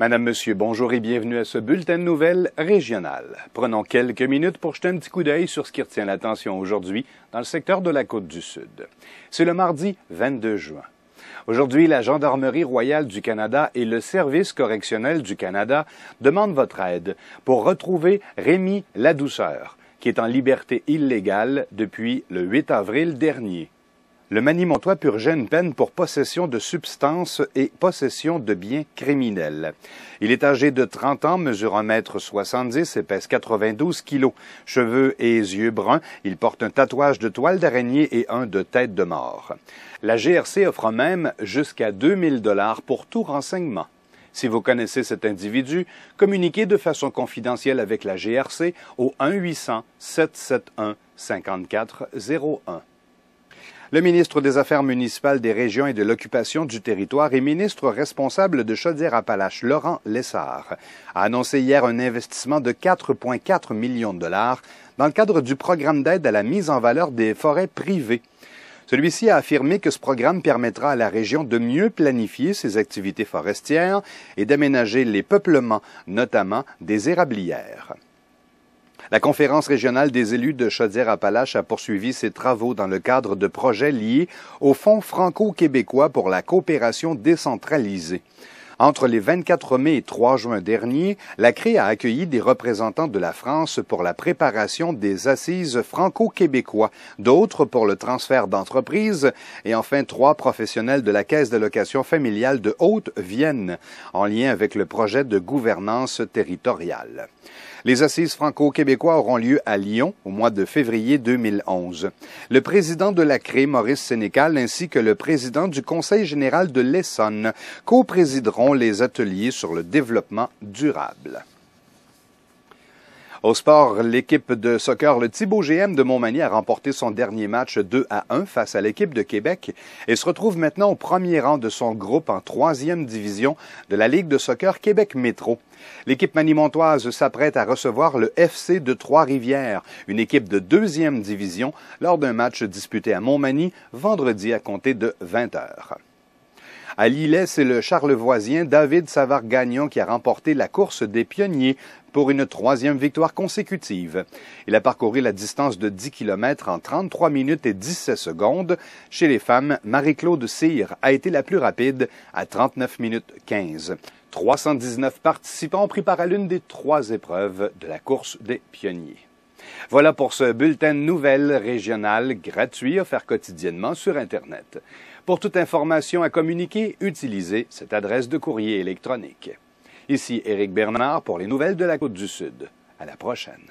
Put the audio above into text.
Madame, Monsieur, bonjour et bienvenue à ce bulletin de nouvelles régional. Prenons quelques minutes pour jeter un petit coup d'œil sur ce qui retient l'attention aujourd'hui dans le secteur de la côte du Sud. C'est le mardi 22 juin. Aujourd'hui, la Gendarmerie royale du Canada et le Service correctionnel du Canada demandent votre aide pour retrouver Rémi Ladouceur, qui est en liberté illégale depuis le 8 avril dernier. Le Manimontois purgeait une peine pour possession de substances et possession de biens criminels. Il est âgé de 30 ans, mesure 1 mètre 70 et pèse 92 kilos. Cheveux et yeux bruns, il porte un tatouage de toile d'araignée et un de tête de mort. La GRC offre même jusqu'à 2000 dollars pour tout renseignement. Si vous connaissez cet individu, communiquez de façon confidentielle avec la GRC au 1 800 771 5401. Le ministre des Affaires municipales des régions et de l'occupation du territoire et ministre responsable de Chaudière-Appalaches, Laurent Lessard, a annoncé hier un investissement de 4,4 millions de dollars dans le cadre du programme d'aide à la mise en valeur des forêts privées. Celui-ci a affirmé que ce programme permettra à la région de mieux planifier ses activités forestières et d'aménager les peuplements, notamment des érablières. La conférence régionale des élus de Chaudière-Appalaches a poursuivi ses travaux dans le cadre de projets liés au Fonds franco-québécois pour la coopération décentralisée. Entre les 24 mai et 3 juin dernier, la CRE a accueilli des représentants de la France pour la préparation des assises franco-québécois, d'autres pour le transfert d'entreprises et enfin trois professionnels de la Caisse d'allocation familiale de Haute-Vienne en lien avec le projet de gouvernance territoriale. Les assises franco-québécois auront lieu à Lyon au mois de février 2011. Le président de la CRE, Maurice Sénécal, ainsi que le président du Conseil général de l'Essonne, les ateliers sur le développement durable. Au sport, l'équipe de soccer, le Thibaut GM de Montmagny a remporté son dernier match 2 à 1 face à l'équipe de Québec et se retrouve maintenant au premier rang de son groupe en troisième division de la Ligue de soccer Québec Métro. L'équipe manimontoise s'apprête à recevoir le FC de Trois-Rivières, une équipe de deuxième division, lors d'un match disputé à Montmagny vendredi à compter de 20 heures. À Lillet, c'est le charlevoisien David Savard-Gagnon qui a remporté la course des pionniers pour une troisième victoire consécutive. Il a parcouru la distance de 10 km en 33 minutes et 17 secondes. Chez les femmes, Marie-Claude Cyr a été la plus rapide à 39 minutes 15. 319 participants ont pris part à l'une des trois épreuves de la course des pionniers. Voilà pour ce bulletin de nouvelles régionales gratuit offert quotidiennement sur Internet. Pour toute information à communiquer, utilisez cette adresse de courrier électronique. Ici Éric Bernard pour les nouvelles de la Côte du Sud. À la prochaine.